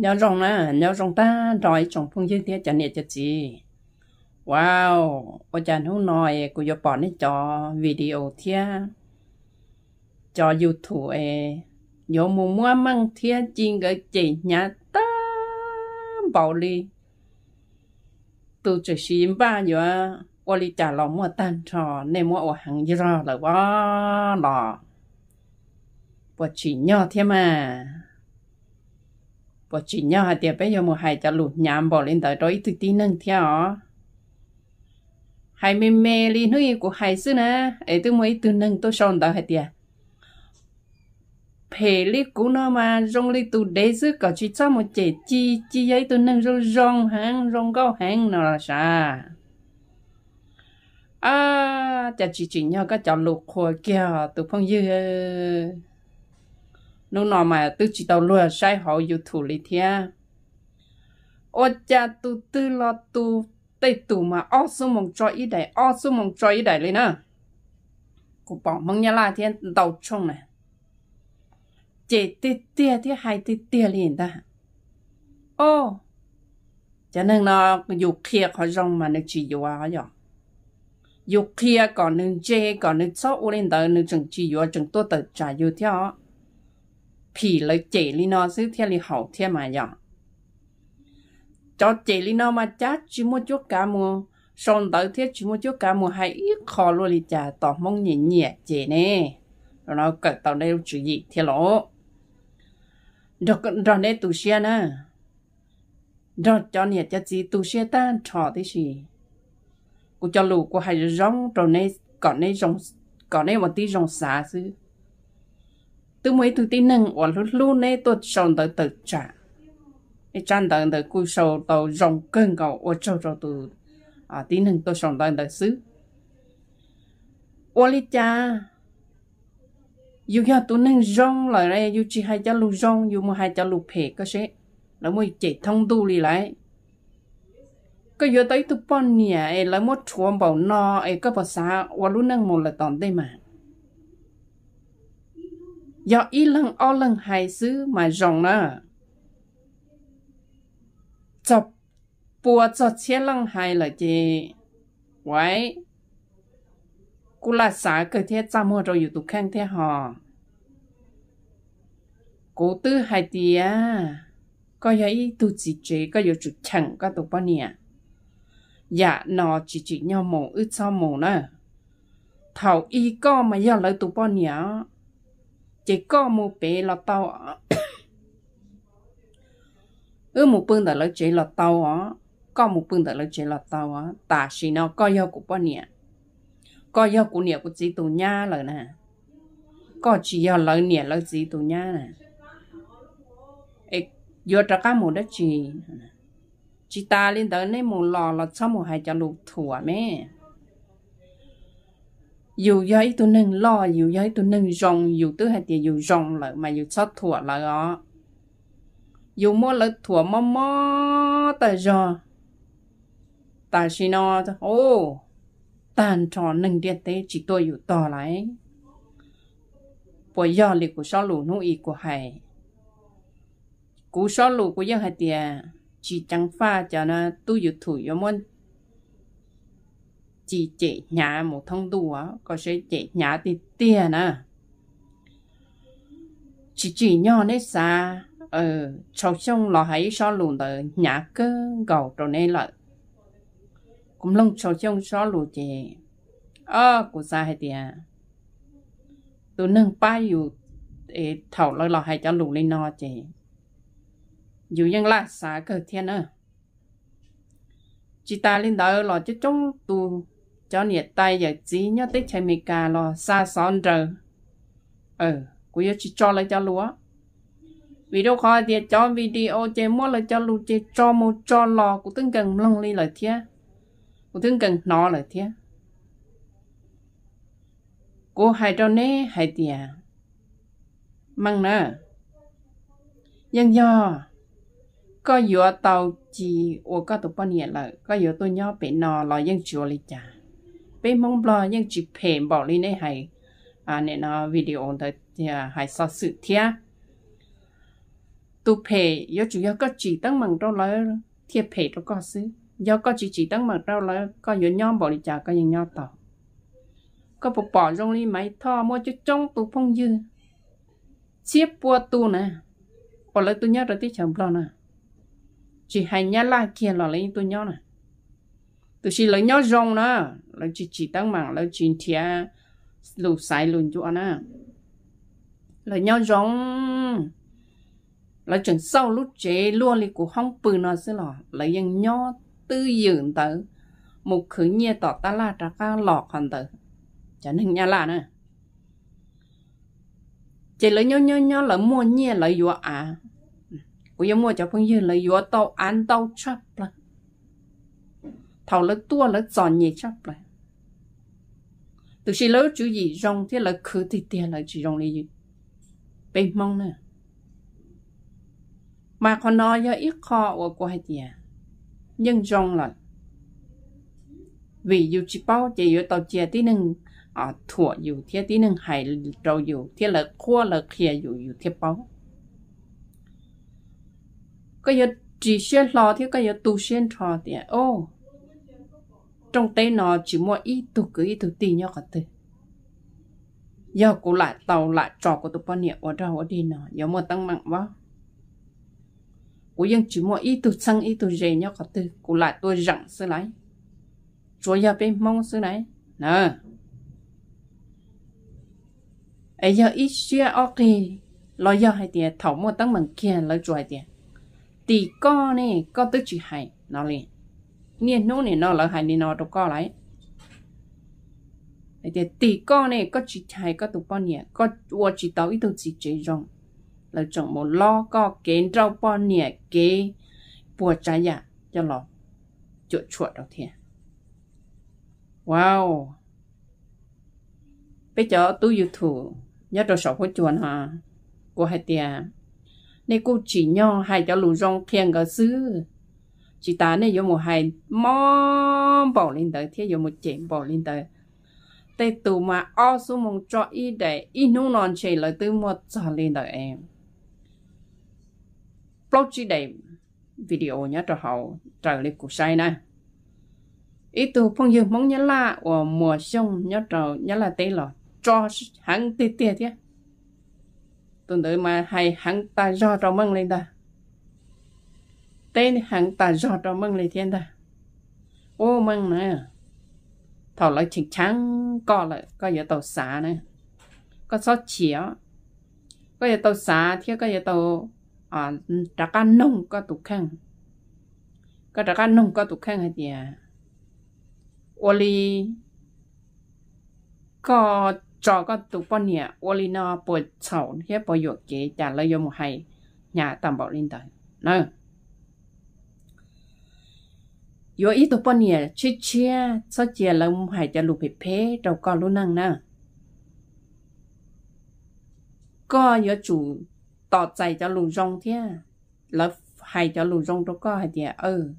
nhau rong á nhau rong ta rồi trong phong dương thế chẳng nhẹ chật gì wow cô chàng hôm nay cô cho bỏ đi cho video thế cho youtube ấy nhớ mua mua măng thế Chín cái chị nhà ta bảo đi tôi chỉ xin ba nhớ cô đi trả lòng mua tan trò nên mua hàng gì rồi là quá lò bỏ chỉ nhỏ thế mà bỏ chỉ nhau hạt tiệp bây giờ mùa hai chả lụt nhám bỏ lên tới đôi tự tin nâng theo hai mê mê li nuôi của hai sư nè ấy tôi mới từ nâng tôi son tới hạt tiệp phê li cũ nó mà rong li tụ đế sư có chỉ cho một chế chi chi ấy tôi nâng rong rong hàng rong cao hàng nó là sao à chả chỉ chỉ nhau các cháu lụt khua kia tôi phong dư nó nọ mà tôi chỉ tàu lừa sai họ yêu thủ lý thế ô cha tu tư lo tu tây tu mà ô số mong cho ý đại ô số mong cho ý đại lên nè cô bảo mong nhà la thiên đầu chung này chế tê tê thế hai tê tê liền ta ô cho nương nó dù kia khó rong mà nó chỉ dù à rồi dù kia còn nương chê còn nương sót u lên tới nương chẳng chỉ dù à, chẳng tốt tới trả dù theo ผีเลยเจลีนอซื้อเทียลีเห่าเทียมาอย่างจอเจลีนอมาจ้าจิมจุกกามัวสอนเตอเทียจิมจุกกามัวให้อีคอลุลิจ่าต่อมงเหนียเหนียเจเน่แล้วเราเกิดตอนได้รู้จุยเทียโลดอกดอนได้ตูเชียนะดอกจอนเนี่ยจะจีตูเชียต้านถอที่ชีกูจะลูกกูให้ร้องตอนนี้ก่อนนี้ร้องก่อนนี้วันที่ร้องสาซื้อ tôi mới tôi tin nâng ở lúc lúc này tôi chọn tới tự trả cái chăn tới tới cú sầu tàu rồng cơn cầu ở châu châu tôi à tin nâng tôi chọn tới tới xứ ở lý cha dù cho tôi nâng rong lại đây dù chỉ hai cha lu rong dù mà hai cha lu phê có sẽ là mới chỉ thông tu đi lại cái giờ tới tôi bọn nè là mới chuồng bảo no ấy có bảo sao ở lúc nâng một là tòn đây mà do ý lăng o lăng hai dư mà rong nè cho bùa cho chia lăng hai là gì vậy cú là xã cơ thế cha mua rồi tụ khang thế họ cô tư hai tia có y tụ chỉ chế có giờ chụp chẳng có tụ bao nhiêu dạ nó chỉ chỉ nhau mồ ư cho mồ nè thảo y có mà giờ lấy tụ bao nhiêu chỉ có một bé là tàu ư một bưng đó là chỉ là tàu á có một bưng đó là chỉ là tàu á tả xì nó có yêu của bọn nè có yêu của nè của chỉ tù nha rồi nè có chỉ yêu lợi nè lợi chỉ tù nha nè ê vô trả cá một đó chỉ chỉ ta lên tới nên một lò là xong một hai cho lục thủa mẹ dù giấy tôi nâng lo dù giấy tôi nâng rong dù tứ hay tiền dù rong lại mà dù sót thua là đó dù mua lỡ thua mò mò tại giờ tại xí nó tàn trò nâng điện tế chỉ tôi dù to lại bởi do liệt của sao lù nô của hải cú sao lù của dân hải tiền chỉ chẳng pha cho nó tôi dù thủ yo chỉ chế nhà một thông đủ á có sẽ chế nhà thì tiền à chỉ chỉ nhỏ nè xa ờ sau xong là hãy so lùn tờ nhà cơ gầu rồi nè lợi cũng lông sau xong so lùn chế ờ của xa hay tiền tôi nâng ba dù để thầu lời là hãy cho lùn lên no chế là xa cơ thiên ơ à. chỉ ta lên đó là chứ trong tù cho nhiệt tay giờ chí nhớ tích chạy mì cà lò xa xón rờ ờ cô yếu chỉ cho lại cho lúa video khó thì cho video chế mua lại cho lú chế cho một cho lò cũng từng cần lông ly lại thế, cũng từng cần nó lại thế, cô hai cho nè hai tìa măng nè nhưng do có dựa tàu chỉ ô có tụ bao nhiêu lợi có dựa tôi nhớ bị nò lò dân chùa lì chả bên mong bờ những chụp phèn bỏ lên này hay à nên nó video đó thì hay sao sự thia tu phê yo chủ yếu có chỉ tăng bằng đâu lấy thiệp phê đâu có sự do có chỉ chỉ tăng bằng đâu lấy có yo nhau bỏ đi chả có những nhóm tàu có bộ bỏ rong đi máy thò mua chút trong tu phong dư chiếc bùa tu nè bỏ lấy tu nhớ rồi tí chẳng bỏ nè chỉ hay nhá la kia là lấy tu nhớ nè tôi chỉ lấy nhau rong nữa, lấy chỉ chỉ tăng mạng lấy chỉ thia lù sai luôn chỗ nữa, lấy nhau rong lấy chừng sau lúc chế luôn li của hong bự nó sẽ lọ lấy những nhớ tư dưỡng tới một khử nhia tỏ ta là trả ca lọ còn tới chẳng nên nhà là nữa, chế lấy nhau nhau nhau lấy mua nhia lấy vua à cũng mua cho phong như lấy vua tàu ăn tàu chắp lại thầu lỡ tua lỡ giòn nhị chấp lại tức khi lỡ chú gì rong thế lỡ khử thì tiền lỡ chỉ rong đi gì bên mong nè mà còn nói giờ ít khó của cô hay tiền nhưng rong lại vì dù chỉ bao chỉ dù tàu chia tí nưng ở à, thủa dù thế tí nưng hải trâu dù thế lỡ khua lỡ khía dù dù thế bao cái giờ chỉ xuyên lò thế cái giờ tu xuyên trò tiền ô trong tay nó chỉ mua ít tu cứ ít tu tiền nhau cả từ giờ cũng lại tàu lại trò của tụi bọn nhẹ ở đâu ở đi nào giờ mua tăng nặng quá chỉ mua ít tu xăng ít tu dày nhau cả từ cũng lại tôi rặn sư lấy chúa giờ bên mong sư lấy nè ấy giờ ít xe ok lo giờ hai tiền thầu mua tăng bằng kia lấy chuột tiền thì con nè con tức chỉ hay nó liền เนี่ยนู่นเนี่ยนอเราหายนี่นอตัวก็ไรเดี๋ยวตีก็เนี่ยก็จิตใจก็ตัวป้อนเนี่ยก็วัวจิตเอาอีตัวจิตใจจงเราจงหมดล้อก็เกณฑ์เราป้อนเนี่ยเกปวดใจอ่ะจะหลอกจุดชวดเราเทียว้าวไปเจอตู้ยูทู nhất là sổ của chuồn ha của hai tia nên cô chỉ nhau hai cháu lù rong thiên cả xứ chị ta này vô một hai mò bỏ lên tới thế vô một chị bỏ lên tới tê tù mà o số mong cho y để y nung non chị lời tư mua cho lên tới em blog chị để video nhá cho hậu trở lên cuộc say này ý tù phong dương mong nhá là ở mùa sông nhá trở nhá là tê lọ cho hắn tê tê thế tuần tới mà hay hắn ta do cho măng lên ta tên hàng ta giọt cho mừng lấy thiên ta ô mừng nè thảo lấy chỉnh trắng co lại có giờ tàu xả nè có số chĩa có giờ tàu xả thì có giờ tàu à trả cá nông có tụ khăn có trả cá nông có tụ khăn hay gì à ô li có cho có tụ bao nhiêu ô li nó bồi sầu hết bồi dược kế trả lời vô một hay nhà tạm bảo lên tới nè yo ít tụp nè chia chia sao chia là ông cho lụp hết đầu con luôn năng nè có yo chủ tỏ chạy cho lụp rong thế là hải cho lụp rong đâu có hải thì ừ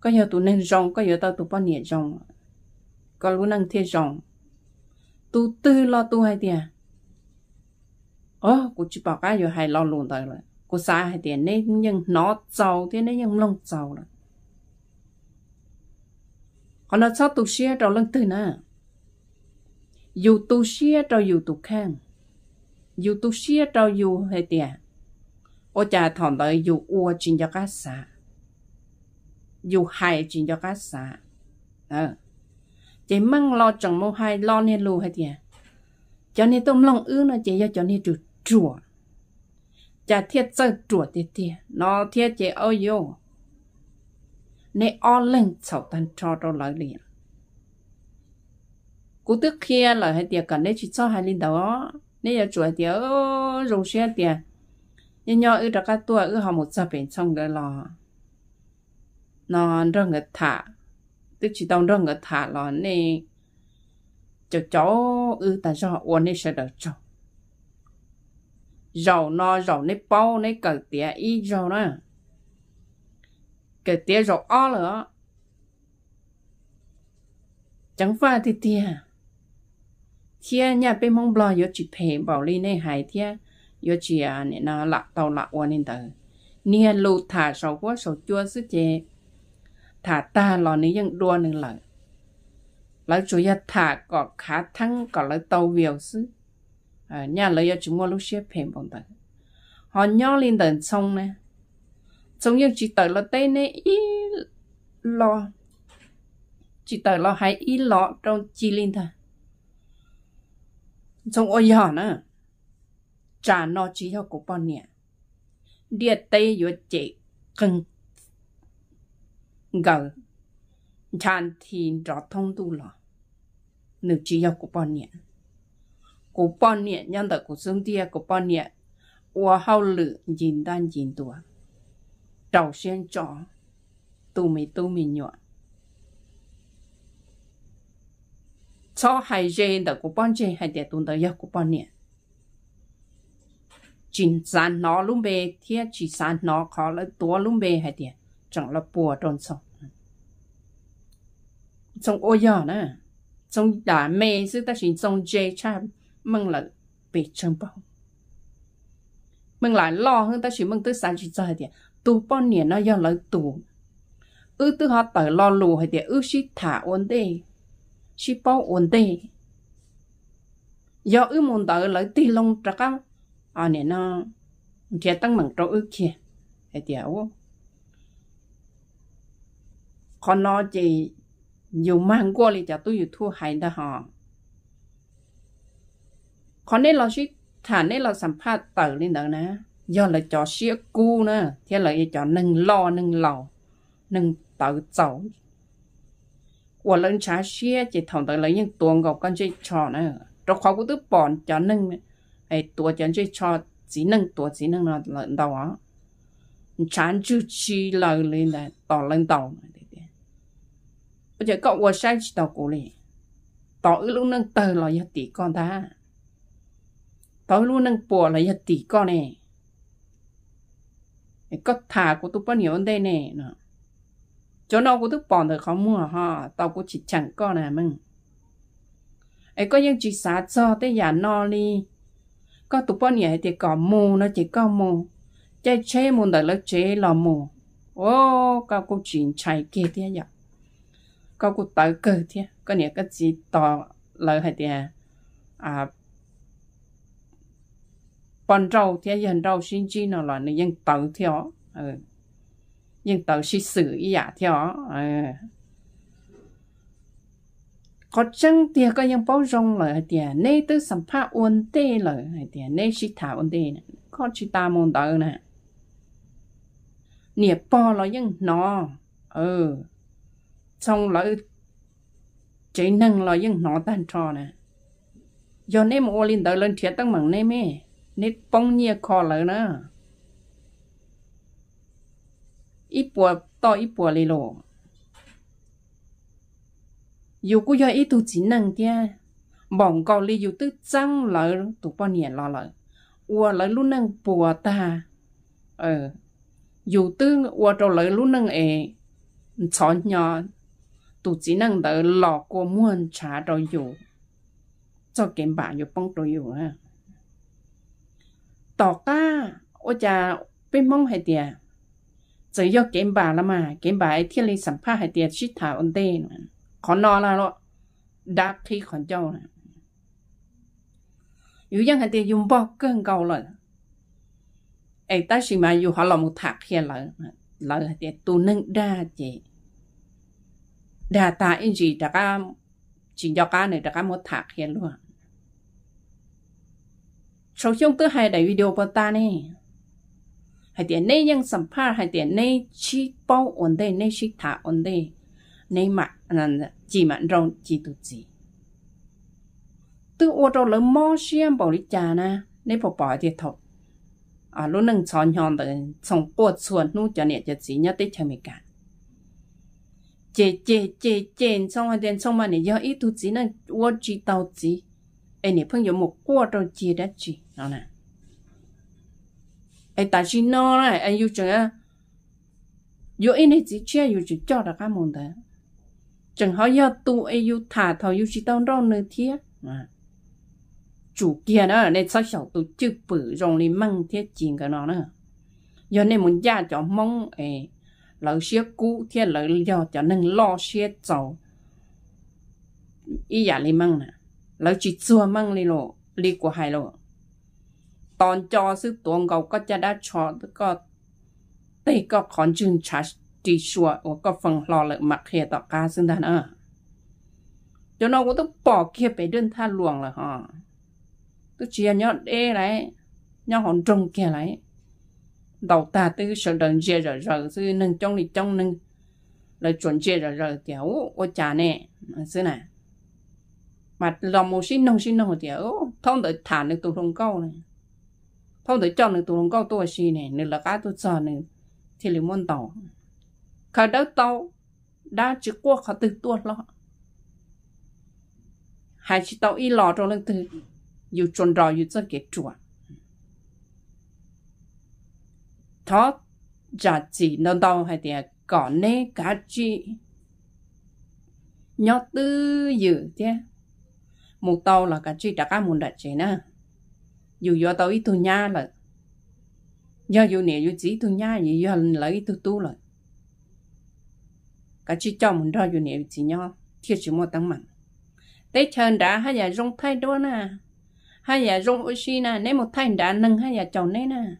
có yo tụi nên rong có yo tao tụp nè rong có luôn năng thế rong tu tư lo tu hải thì ô cô chỉ bảo cái yo hải lo luôn rồi cô xa hải thì nên nhưng nó giàu thế nên nhưng lông giàu คนเราชอบตุเชียเราลังตื่นน่ะอยู่ตุเชียเราอยู่ตุแข้งอยู่ตุเชียเราอยู่เฮตียโอจะถอนไปอยู่อัวจินยกาสาอยู่ไฮจินยกาสาเออจะมั่งรอจังโมไฮรอเนี่ยรู้เฮตียจอนี่ต้องลองอื้อนะเจียจอนี่จุดจั่วจะเทียดเจ้าจั่วเตี้ยเตี้ยนอะเทียดเจ้าโย nê o lên sau tan cho đâu lại liền cú tức kia là hai tiệc cả nê chỉ cho hai linh đầu đó nê giờ chuột tiệc rồng xe tiệc nhưng nhỏ ở đã cả tuổi ở họ một giờ bên trong cái lò nó rong người thả tức chỉ tông rong người thả lò nê cho cháu ở tại sao họ uống nê sẽ được cho dầu nó dầu nê bao nê cờ tiệc ít dầu nữa cái tia rổ o nữa chẳng phải thì tia khi nhà bên mong bò yo chỉ phê bảo ly này hải tia yo chỉ à nè nó lạc tàu lạc quan nên tờ nia lù thả sầu quá sầu chua sứ chè thả ta lò ní ยัง đua nên lợi lấy chủ ya thả có khá thăng có lấy tàu viều sứ à, ờ, nhà lấy yo chỉ mua lúc xếp phê bằng tờ họ nhỏ lên tờ xong nè chúng yêu chỉ tới là tên này y lo chỉ tới là hay y lo trong chi linh thà chúng ôi nhỏ nữa trả nó chỉ cho cổ bọn nè địa tây yếu chế cưng gờ chan thì rõ thông tu lo nữ chỉ cho cổ bọn nè cổ bọn nè nhân tật của xương tia cổ bọn nè 我好了，简单简单。đầu sen trò tu mì tu mì nhọn cho hai gen đã có bao nhiêu hai để tuần tới giờ bao nhiêu, chín chính sản nó luôn về thiết chỉ sản nó khó là tua luôn về hai để chẳng là bùa tròn sống trong ô giờ nè trong đã mê sức ta chính trong gen cha mừng là bị chân bóng mừng lại lo hơn ta chỉ mừng tới sản chỉ cho hai để ตูป้อนเนี่ยน่ะยอนเลยตูอือตื้อฮอตลอลูให้เดี๋ยวอือชิถาอวนเดชิป้ออวนเดยออือมันตอเลยตีลงตะกะอันเนี่ยน่ะเจ้าตั้งมันตัวอือเขี่ยให้เดี๋ยวคนน้อยใจอยู่มั่งกัวเลยจะตู้อยู่ทั่วไายดะฮอคนนี้เราชิฐานเนเราสัมภาษณ์เต๋อเลยเดนะ do là cho xía cu nè thế là cho nâng lo nâng lầu nâng tự cháu của lần trả xía chỉ thằng tới lấy những tuồng gọc con chơi trò nè trong khó của tứ bọn cho nâng ấy tuồng cho chơi trò chỉ nâng tuồng chỉ nâng là lần đầu á chán chú chi lời lên là tỏ lên đầu bây giờ cậu qua sai chỉ tàu cổ liền tỏ lúc nâng tờ là giờ tỷ con ta tỏ lúc nâng bùa là giờ tỷ con này có thả của tôi bao nhiêu đây nè nó chỗ nào của tôi bỏ được không mua ha tao cũng chỉ chẳng có nè mừng ấy có những chỉ xả cho tới nhà nó đi có tụi bao nhiêu thì có mù nó chỉ có mù chơi chế mù đợi nó chế là mù ô cao cô chuyện chạy kia thế nhở cao cô tới cơ thế có nghĩa cái gì to lời hay thế à bọn rau thì yên rau sinh chi nào là nó yên tàu theo ừ. yên tàu xí xử ý dạ theo ừ. có chân thì có yên bao rong là thì nê tư sẵn phá ổn tê là thì nê xí thả ổn tê có chỉ ta môn tàu nè nè bò là yên nó ừ xong là chỉ năng là yên nó tan trò nè do nêm ô linh tàu lên thiệt tăng mặn nêm ấy นิดป้องเนียคอเลยนะอีปัวต่ออีปัวเลยโลอยู่กูยอยอีตูจีนังเตี้ยบ่องกอลีอยู่ตึ้จังเลยตุป้อเนียรอเลยอัวเลยลุ่นนังปัวตาเอออยู่ตึ้อัวเราเลยลุ่นนังเอสอนยอตูจีนังเดอหลอกกัวม่วนชาเราอยู่จะเก็บบ่าอยู่ป้องตัวอยู่ฮะต่อก้าโอจะไปมองให้เดียจะยกเกมบาละมา เกมบาไอที่เลยสัมภาษณ์ให้เดียชิดถาอันเต้นขอนอละละดักที่ขอนเจ้าอยู่ยังให้เดียยุ่มบอกเกินเก่าเลยไอ้ตาชิมาอยู่หอลมุถักเขียเลยเลยให้เดียตูนึงได้เจดาตาอินจีแต่ก็จริงยอก้าเนี่ยต่ก็มดถักเขียล้ว sau chúng tôi hay đại video của ta nè hay tiền này nhưng sắm pha hay tiền này chỉ bao ổn đây này chỉ thả ổn đây này mà là chỉ mà rong chỉ tu chỉ tự ô tô lớn mò xiêm bảo lý cha na này bỏ bỏ thì thôi à lúc nâng chọn nhon từ xong bột xuân nu cho nè cho chỉ nhớ tới chơi mình cả chế chế chế chế trong hai đến trong mà này do ít tu chỉ nè ô chỉ tàu chỉ anh nè phương dùng một quả trâu chỉ đã chỉ nó nè ai ta chỉ nó này ai yêu chơi yêu anh ấy chỉ chơi yêu chỉ cho được cái môn đấy chẳng họ yêu tu ai yêu thả thầu yêu chỉ tao đâu nơi thế à chủ kia đó nên sao sao tu chưa bự rồng lên măng thế chuyện cái nó nữa giờ nên muốn gia cho mong ai lỡ xe cũ thế lỡ do cho nên lo xe giàu ý giả lên măng nè lỡ chỉ chua măng lên lộ li của hai lộ tuồng có có có và hề ca đàn cho nó cũng luồng là đầu ta tư sợ đần chia rồi rồi sư nâng trong đi trong nâng lời chuẩn chia rồi rồi tiểu ô cha nè sư này mà lòng một xin nông xin nông tiểu thông tới thả được tụ thông câu này thông tới cho nữa tụi nó có tôi xì này nữa là cá tôi cho nữa thì là muốn tàu khởi đầu tàu đã chỉ qua khởi từ tua lo hai chỉ tàu y lò rồi lên từ dù chuẩn rồi dù cho kết chùa thó giả chỉ nó tàu hay thì có nê cá chi nhớ tư dự thế một tàu là cá chi đã cá muốn đặt chế na dù do tao ít tu nha là do dù nè dù chỉ tu nha gì do là ít tu tu rồi cả chỉ cho mình ra dù nè chỉ nhau thiệt chỉ một tăng mạnh tế chân đã hay là rong thay đó nè hay là rong oxy nè nếu một thay đã nâng hay là chồng nè nè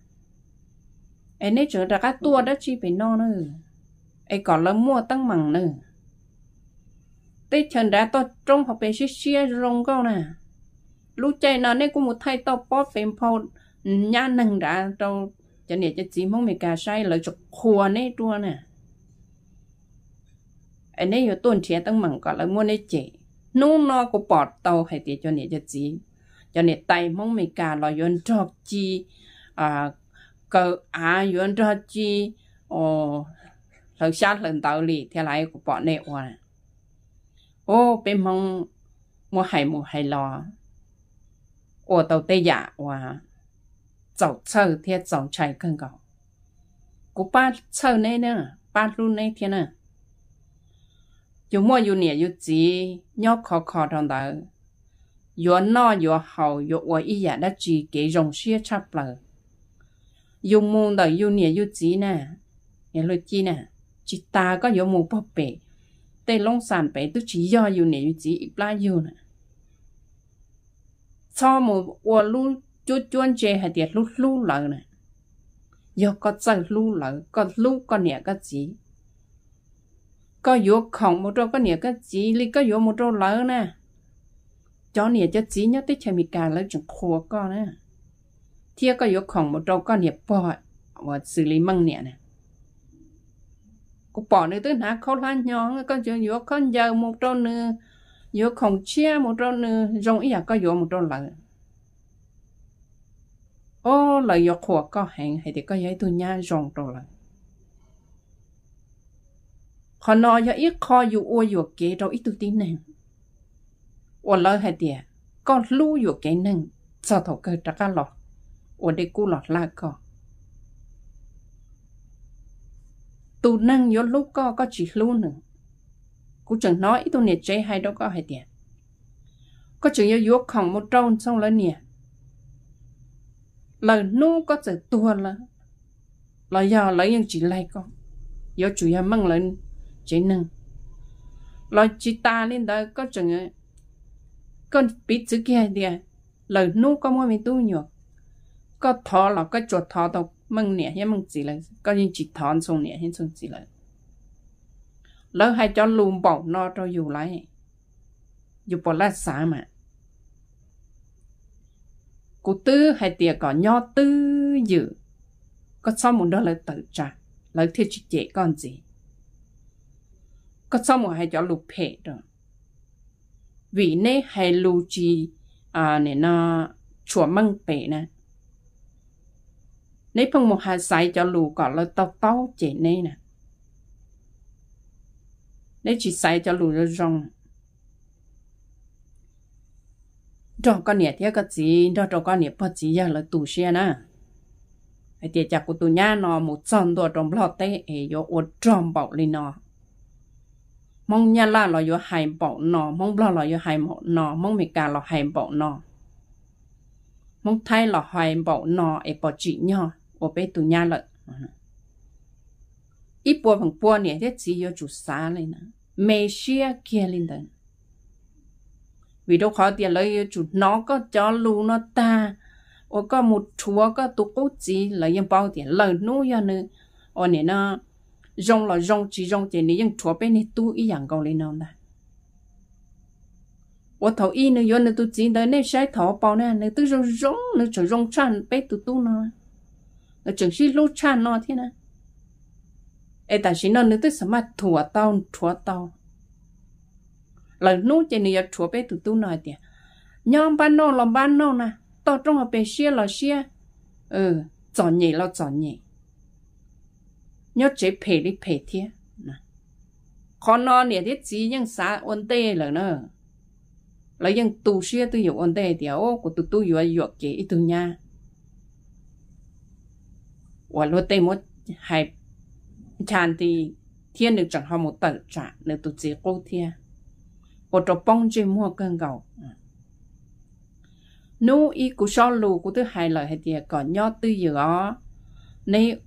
ấy nếu chỉ là các tua đó chỉ phải no nữa ấy còn là mua tăng mạnh nữa tế chân đã to trong học về xí xí rong câu nè ลูกใจนอนในกุมุไทยต่อป๊อเฟมพอย่านหนึ่งดาเราจะเนี่ยจะจีมองเมกาใช่เลยจะครัวในตัวน่ะอันนี้อยู่ต้นเทียตั้งมั่งก่อนแล้วมัวนในเจนุ่งนอกูปอดเตาให้ตีจนเนี่ยจะจีจะเนี่ยไตมองเมกาลอยยนจอกจีอ่าเกออายนจอกจีโอ้เราชาติเลิงเตาลีเท่าไรกูปอดในอ่ะโอ้เป็นมองมัวไา่มัวไา่รอ我都得呀，我走臭天เ才更高。กูป้าเช่าในเนอะป้ารุ่นในเทียนเนอะอยู่มั่วอยู่เนี่ยอยู่จียอกคอคอตอนเดอย้อนอย้อนหายัวอวยอีหยาได้จีเกยงเชี่ยชับเปล่าอยู่มุงเดออยู่เนีอยู่จีนะเนียลุจีนะจิตตาก็อยู่มุงปอบเปเตยลงสานไปตุจีย่ออยู่เนีอยู่จีอีปลาอยู่นะชอบมวัวลู่จุดจวนเจเหเดียลู่ลู่เลยนะยกก็จะลู่เลยก็ลู่ก็เหนียก็จี ก็ยกของมุดรก็เหนียก็จีลีก็ยกมุดเลยนะ จอเหนียจะจีเนี่ยตได้ใช้มีการแล้วจังครัวก็นะ เทียก็ยกของมุดรก็เหนี่ยปอดว่าสิริมังเนี่ยนะกูปอดในตัวนาเขาล้านย้อนก็จะยกเขาเนยาวมุดรเนื้อ有孔雀 một trong rong ý à, có 有 một trong là ô là 有 khổ có hẹn hay thì có giấy tu nhá rong trong là họ nói cho ít kho dù ô dù kế trong ít tu tin này ô lỡ hay thì con lưu dù kế nâng sao thổ cơ trả cá lọt ô để cú lọt la con tu năng vô lúc có có chỉ lưu nữa cũng chẳng nói ít nè chơi hay đâu có hay tiền có chừng yêu yếu khổng một trâu xong lên nè lời nu có thể tuôn là lời giờ lấy những chỉ lại con yếu chủ yếu măng lên chế nâng lời chỉ ta lên đó có chừng ờ, con biết chữ kia đi ờ, lời nu có mua mình tu nhược có thọ là có chuột thọ đâu măng nè hay măng chỉ là có những chỉ thọ xong nè hay xong chỉ là lỡ hay cho lùm bỏ nó cho dù lại dù bỏ lát xa mà cụ tư hay tìa có nho tư dự có sau một đó là tự trả lỡ thiết chị chế còn gì có sau một hay cho lùm phê rồi vì nê hay lù chi à nè nó chùa măng bể nè nếu phong một hai sai cho lù có là tao tao chế nê nè để cho rong, 你只晒就路就中。trong có nhẹ thế có gì đó trong có nhẹ bắt gì giờ là tu xe na. cái tiệt chặt của tù nhà nó một trăm đồ trong lọ tê ấy yo ở trong bảo lên nó mong nhà là lo yo hai bảo nó mong lo lo yo hai bảo nó mong mì cà lo hai bảo nó mong Thái lo hai bảo nó ấy bảo chị nhau ở bên tù nhà lợn ít bữa bằng bữa nè thế chỉ yo chút xa lên nè Messiah kia linh đần vì đâu khó tiền lấy chủ nó có cho lu nó ta ô có một chúa có tu cố chỉ lấy yên bao tiền lời nu ya nữa ô nè nó rong là rong chỉ rong tiền này yên chúa bên này tu ý dạng câu lên nào nè ô thầu y nữa yo nữa tu chỉ tới nên sai thọ bao nè nữa tu rong rong nữa chỗ rong chan bê tu tu nó nó chẳng xí lu chan nó thế nè เอแต่ชินนนึกถึงสามารถถั่วเต้าถั่วเต้าเรานู้จะนี่ยถั่วไปตุ้ตุ้หน่อยเดียยอมบ้านนอกลำบ้านนอกนะต่อตรงเอาไปเชี่ยเราเชี่ยเออจอนใหญ่ลอจอนใหญ่ยอดเจ็บเพลิเพลเทียนะคอนอนเนี่ยที่จียังสาอันเต้เลยเนอะแล้วยังตูเชี่ยตัวอยู่อันเต้เดียวโอ้กูตุ้ตัวอยู่อยู่เก๋อีตัวเนี้ยว่าเราเต็มหมดหาย chàng thì thiên được chẳng họ một tận trả nếu tụt chỉ cô thiên một trò bông chơi mua cơn gầu nếu ý của so lù của thứ hai lời hay tiệt còn nho tư gì đó nay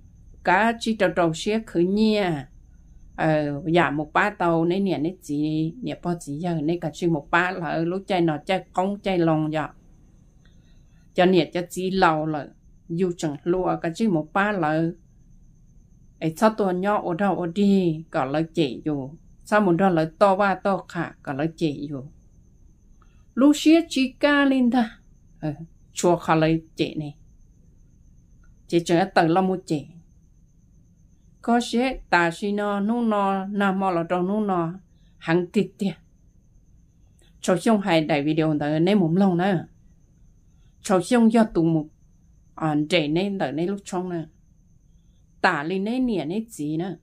cả chỉ trò trò xe khử nhia ờ giả dạ một ba tàu nay nè nay chỉ nè bao chỉ giờ nay cả chỉ một ba là lúc chơi nó chơi công chơi lòng giờ cho nè cho chỉ lâu là dù chẳng lùa cả chỉ một ba lời ไอ้ชอบตัวย่ออดเอาอดดีก็เลยเจอยู่สมุนดอนเลยโตว่าโตค่ะก็เลยเจอยู่ลูเชียจิกาลินทาเออชัวเขาเลยเจนี่เจเจอตื่นละมุเจก็เชตาชินอนู่นอนามาลดองนู่นอหังติดเตียชาวเชียงไฮได้วิดีโอแต่ในมุมลงนะชาวเชียงยอดตุ่มอันเจในแต่ในลูกช่องนะ打你那脸那急呢，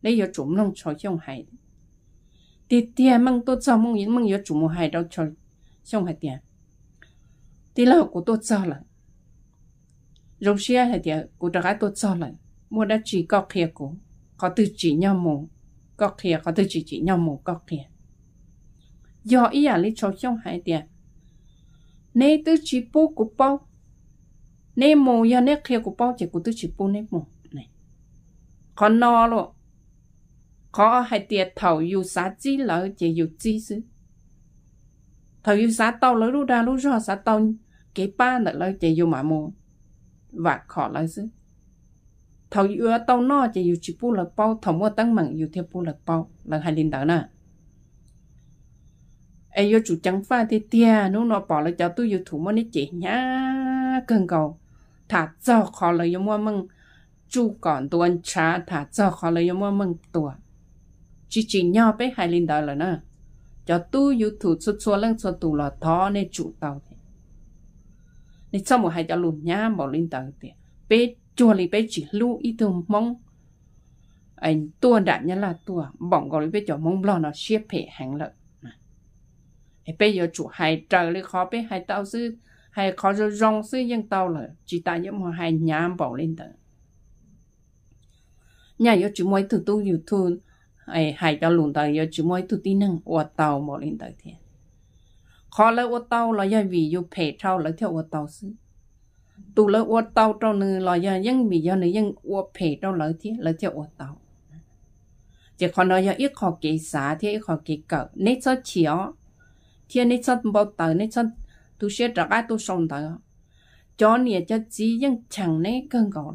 你要做梦朝上海，爹爹梦都做梦，梦要做梦海到朝上海点，爹老古都做了，肉些海点古大家都做了，莫得只搞开古，搞得只 nhau mù，搞开搞得只只 nhau mù 搞开，要一夜你朝上海点，你都只包古包，你莫要你开古包，结果都只包你莫。khó no luôn khó hay tiệt thầu dù xá chi lỡ chỉ dù chi chứ thầu dù xá tao lỡ lúc ra lúc ra xá tao cái ba nữa lỡ chỉ dù mà mù và khó lỡ chứ thầu dù tao no chỉ dù chỉ bu lỡ bao thầu mua tăng mặn dù theo bu lỡ bao là hai linh đỡ nè ai vô chủ trắng pha thì tia nó nó bỏ lại cho tôi dù thủ mà nó chỉ nhá cần cầu thả cho khó lời giống mua măng chú còn tuân cha thả cho họ lấy mua mừng tuổi chỉ chỉ nhau bé hai linh đó là nè cho tu yu thủ xuất xua lăng xuất tù là thó nên chủ tàu thế nên sau một hai cháu lùn nhá bỏ linh tàu thế bé chua linh bé chỉ lưu ý thường mong anh tua đã nhá là tua bỏng gọi bé cho mong lo nó xếp hệ hàng lợi anh bé giờ chủ hai trời lấy khó bé hai tàu sư hai khó rồi rong sư dân tàu là chỉ ta những một hai nhám bỏ linh tàu nhà yo chỉ mỗi thứ tu youtube ai hai cho lùn tới yo chỉ mỗi thứ tí năng ô tàu mà lên tới thế khó lấy ô tàu là do vì yo phe trâu lấy theo ô tàu xứ tu lấy ô tàu trâu nữa là do dân vì do nữa dân ô phê trâu lấy thế lấy theo ô tàu chỉ còn nói do ít khó kỹ xá thì ít khó kỹ cỡ nét cho chiếu thế nét cho bao tới nét cho tu sẽ trả cái tu xong tới cho nè cho chỉ dân chẳng nét cơn cầu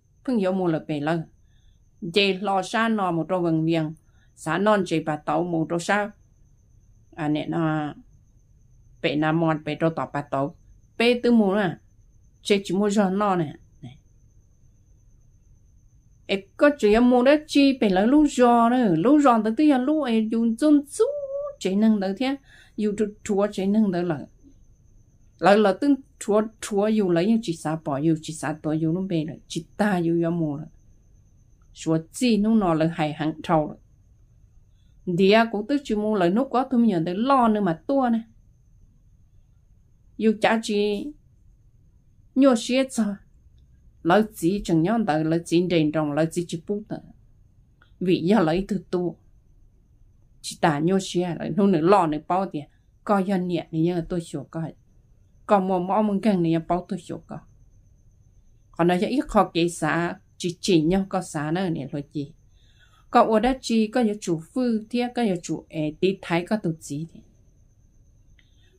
phương yếu mua là bề lơ dê lo xa nò một trâu vần miệng xã non chế bà tàu một trâu sao à nè nó bề nà mòn bề trâu tỏ bà tàu bề tư mù à chế chỉ mua cho nó nè ấy có chỉ mua đó chi bề lơ lú giò nữa lú giò tới tới lú ấy dùng chân chú chế năng tới thế dùng chúa chế năng tới là lại là tương chúa chúa yêu lấy những chỉ sa bỏ yêu chỉ sa bỏ yêu luôn bề rồi chỉ ta yêu yêu mù rồi chúa chỉ nó nó là hay hàng trâu rồi đi cũng tức chỉ mù lời nó có thum nhận để lo nữa mà tua nè yêu cha chỉ nhớ xế cho lấy chỉ chẳng nhớ tới lấy chỉ đền trong lấy chỉ chỉ bút nữa vì giờ lấy từ tua chỉ ta nhớ xế rồi nó nữa lo nữa bao tiền coi nhận nhẹ thì nhớ tôi sửa coi còn mồm mò mừng càng này bao tôi chỗ có còn nói cho ít khó kỹ xã chỉ chỉ nhau có xã nữa này rồi gì có ở đó chỉ có nhiều chủ phu thì có nhiều chủ ế tí thái có tổ chí thì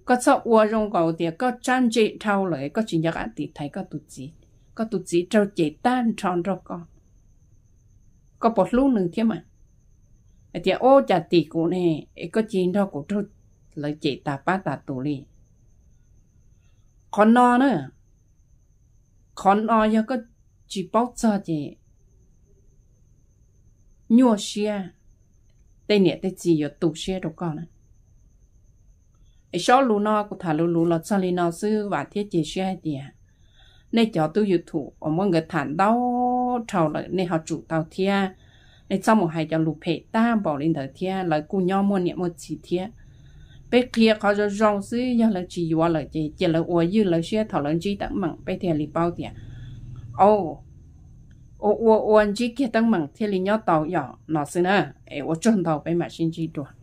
có sợ ở trong cầu thì có trang trí thao lại có chỉ nhắc tí thái có tổ chí có tổ chí trâu chế tan tròn rồi con có bột lú nữa thế mà thì ô chả tỷ của này có chỉ đâu của trâu lợi chế tà ba tà tù liền con no nữa con no ya có chỉ bao giờ chị nhua xe tây nè tây chỉ giờ tụ xe đâu con nữa ai sao lú nó cũng thà lú lú là sao lì nó sư và thiết chỉ xe thì à nên cho tôi dự thủ ở mọi người thản đau trầu lại nên họ chủ tàu thia nên sau một hai cho lú phê ta bỏ lên thở thia lại cùng nhau mua niệm một chỉ thia bé kia có cho rong sư nhà là chỉ hoa là chỉ chỉ là hoa như là xe thảo lần chỉ tặng mặn bé thì lì bao tiền ô ô ô ô anh chỉ kia tặng mặn thì lì nhau tàu nhỏ nó xin à ê ô chân tàu bé mà xin chỉ đuổi